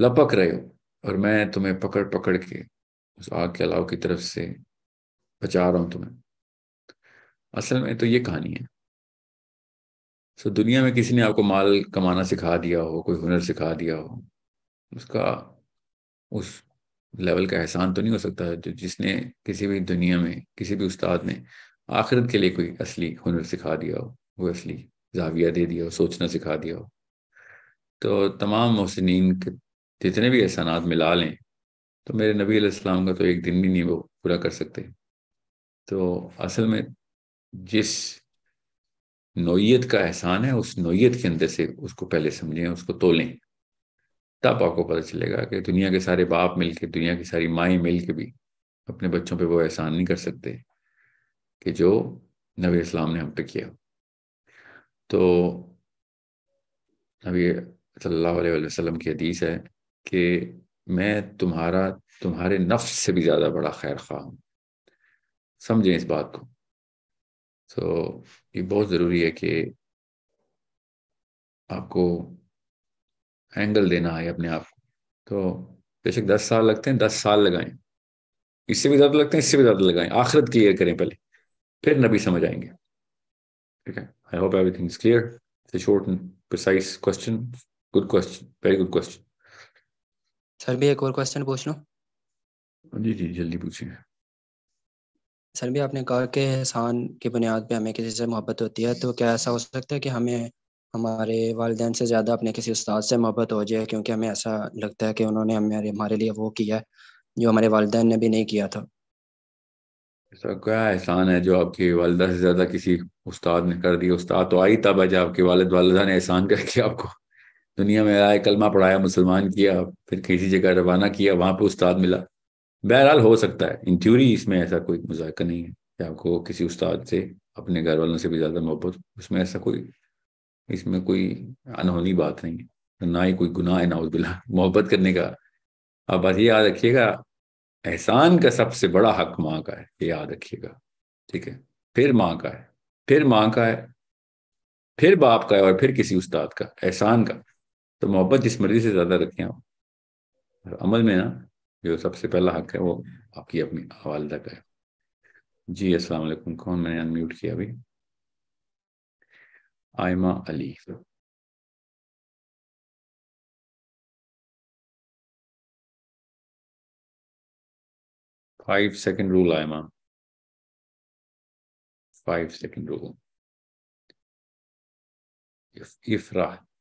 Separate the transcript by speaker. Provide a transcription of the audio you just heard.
Speaker 1: लपक रहे हो और मैं तुम्हें पकड़ पकड़ के उस आग के अलाव की तरफ से बचा रहा हूं तुम्हें असल में तो ये कहानी है सो दुनिया में किसी ने आपको माल कमाना सिखा दिया हो कोई हुनर सिखा दिया हो उसका उस लेवल का एहसान तो नहीं हो सकता जो जिसने किसी भी दुनिया में किसी भी उस्ताद ने आखिरत के लिए कोई असली हुनर सिखा दिया हो वो असली जाविया दे दिया हो सोचना सिखा दिया हो तो तमाम मोहसिन जितने भी एहसानात मिला लें तो मेरे नबी अलैहिस्सलाम का तो एक दिन भी नहीं वो पूरा कर सकते तो असल में जिस नोयत का एहसान है उस नोयत के अंदर से उसको पहले समझें उसको तोलें तब आपको पता चलेगा कि दुनिया के सारे बाप मिल के दुनिया की सारी माएँ मिल के भी अपने बच्चों पे वो एहसान नहीं कर सकते कि जो नबी इस्लाम ने हम पे किया तो नबी सल्लल्लाहु अलैहि वसल्लम की हदीस है कि मैं तुम्हारा तुम्हारे नफ्स से भी ज़्यादा बड़ा खैर खा हूं समझें इस बात को तो ये बहुत ज़रूरी है कि आपको एंगल देना है अपने आप को तो बेशक दस साल लगते हैं दस साल लगाएं इससे भी ज़्यादा लगते हैं इससे भी ज़्यादा लगाए आखिरत क्लियर करें पहले फिर नबी समझ आएंगे ठीक है I hope everything clear it's and precise question good question very good question sir भी एक और क्वेश्चन पूछ लो जी जी जल्दी पूछिए सर भी आपने कहा कि एहसान की बुनियाद पे हमें किसी से मोहब्बत होती है तो क्या ऐसा हो सकता है कि हमें हमारे वालदेन से ज़्यादा अपने किसी उस्ताद से मोहब्बत हो जाए क्योंकि हमें ऐसा लगता है कि उन्होंने हमारे हमारे लिए वो किया है जो हमारे वालदेन ने भी नहीं किया था ऐसा क्या एहसान है जो आपके वालदा से ज़्यादा किसी उस्ताद ने कर दिया उस्ताद तो आई तब है जब आपके वालद वालदा ने एहसान करके आपको दुनिया में आया कलमा पढ़ाया मुसलमान किया फिर किसी जगह रवाना किया वहाँ पे उस्ताद मिला बहरहाल हो सकता है इन थ्योरी इसमें ऐसा कोई मज़ाक नहीं है कि आपको किसी उस्ताद से अपने घर वालों से भी ज़्यादा मोहब्बत उसमें ऐसा कोई इसमें कोई अनहोनी बात नहीं है तो ना ही कोई गुनाह है ना बिला मोहब्बत करने का आप बस ये याद रखिएगा एहसान का सबसे बड़ा हक माँ का है ये याद रखिएगा ठीक है फिर माँ का है फिर माँ का है फिर बाप का है और फिर किसी उस्ताद का एहसान का तो मोहब्बत जिस मर्जी से ज़्यादा रखें आप अमल में ना जो सबसे पहला हक है वो आपकी अपनी वालदा का है जी अस्सलाम वालेकुम कौन मैंने अनम्यूट किया अभी Aima Ali five second rule Aima five second rule if इफ्रा